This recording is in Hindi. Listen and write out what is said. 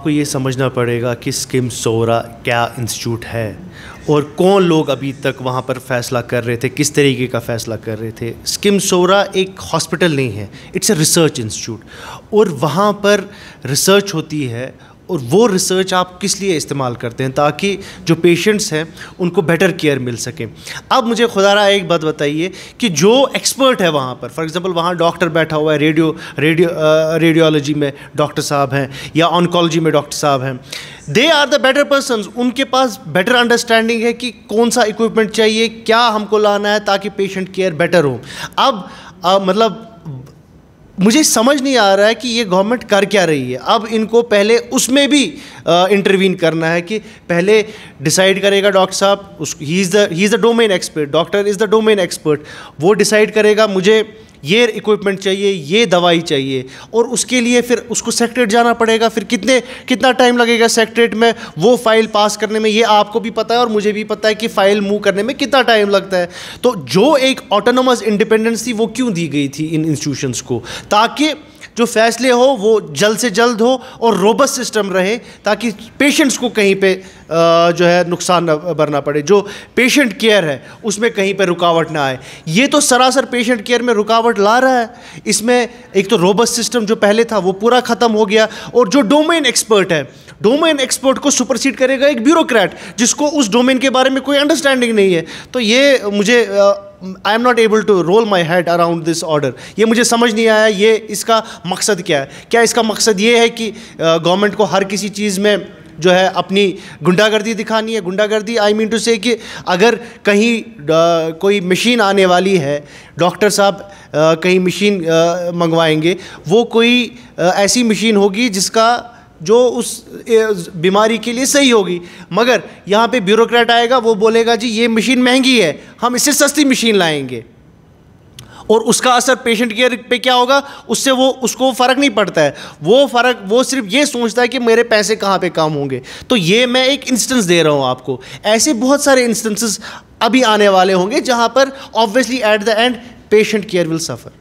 आपको ये समझना पड़ेगा कि स्किम सोरा क्या इंस्टीट्यूट है और कौन लोग अभी तक वहाँ पर फ़ैसला कर रहे थे किस तरीके का फ़ैसला कर रहे थे स्किम सोरा एक हॉस्पिटल नहीं है इट्स अ रिसर्च इंस्टीट्यूट और वहाँ पर रिसर्च होती है और वो रिसर्च आप किस लिए इस्तेमाल करते हैं ताकि जो पेशेंट्स हैं उनको बेटर केयर मिल सके अब मुझे खुदा रहा एक बात बताइए कि जो एक्सपर्ट है वहाँ पर फॉर एग्ज़ाम्पल वहाँ डॉक्टर बैठा हुआ है रेडियो रेडियो रेडियोलॉजी में डॉक्टर साहब हैं या ऑनकोलॉजी में डॉक्टर साहब हैं they are the better person उनके पास बेटर अंडरस्टैंडिंग है कि कौन सा इक्विपमेंट चाहिए क्या हमको लाना है ताकि पेशेंट केयर बेटर हो अब आ, मतलब मुझे समझ नहीं आ रहा है कि ये गवर्नमेंट कर क्या रही है अब इनको पहले उसमें भी इंटरवीन करना है कि पहले डिसाइड करेगा डॉक्टर साहब उस he is the he is the domain expert doctor is the domain expert वो डिसाइड करेगा मुझे ये इक्विपमेंट चाहिए ये दवाई चाहिए और उसके लिए फिर उसको सेक्ट्रेट जाना पड़ेगा फिर कितने कितना टाइम लगेगा सेक्ट्रेट में वो फाइल पास करने में ये आपको भी पता है और मुझे भी पता है कि फाइल मूव करने में कितना टाइम लगता है तो जो एक ऑटोनोमस इंडिपेंडेंस थी वो क्यों दी गई थी इन इंस्टीट्यूशंस को ताकि जो फैसले हो वो जल्द से जल्द हो और रोबस्ट सिस्टम रहे ताकि पेशेंट्स को कहीं पे जो है नुकसान न भरना पड़े जो पेशेंट केयर है उसमें कहीं पे रुकावट ना आए ये तो सरासर पेशेंट केयर में रुकावट ला रहा है इसमें एक तो रोबस्ट सिस्टम जो पहले था वो पूरा ख़त्म हो गया और जो डोमेन एक्सपर्ट है डोमेन एक्सपर्ट को सुपरसीड करेगा एक ब्यूरोक्रेट जिसको उस डोमेन के बारे में कोई अंडरस्टैंडिंग नहीं है तो ये मुझे I am not able to roll my head around this order ये मुझे समझ नहीं आया ये इसका मकसद क्या है क्या इसका मकसद ये है कि गवर्नमेंट को हर किसी चीज़ में जो है अपनी गुंडागर्दी दिखानी है गुंडागर्दी आई मीन टू से कि अगर कहीं कोई मशीन आने वाली है डॉक्टर साहब कहीं मशीन मंगवाएंगे वो कोई आ, ऐसी मशीन होगी जिसका जो उस बीमारी के लिए सही होगी मगर यहाँ पे ब्यूरोक्रेट आएगा वो बोलेगा जी ये मशीन महंगी है हम इससे सस्ती मशीन लाएंगे और उसका असर पेशेंट केयर पे क्या होगा उससे वो उसको फ़र्क नहीं पड़ता है वो फ़र्क वो सिर्फ ये सोचता है कि मेरे पैसे कहाँ पे काम होंगे तो ये मैं एक इंस्टेंस दे रहा हूँ आपको ऐसे बहुत सारे इंस्टेंसेस अभी आने वाले होंगे जहाँ पर obviously at the end patient care will suffer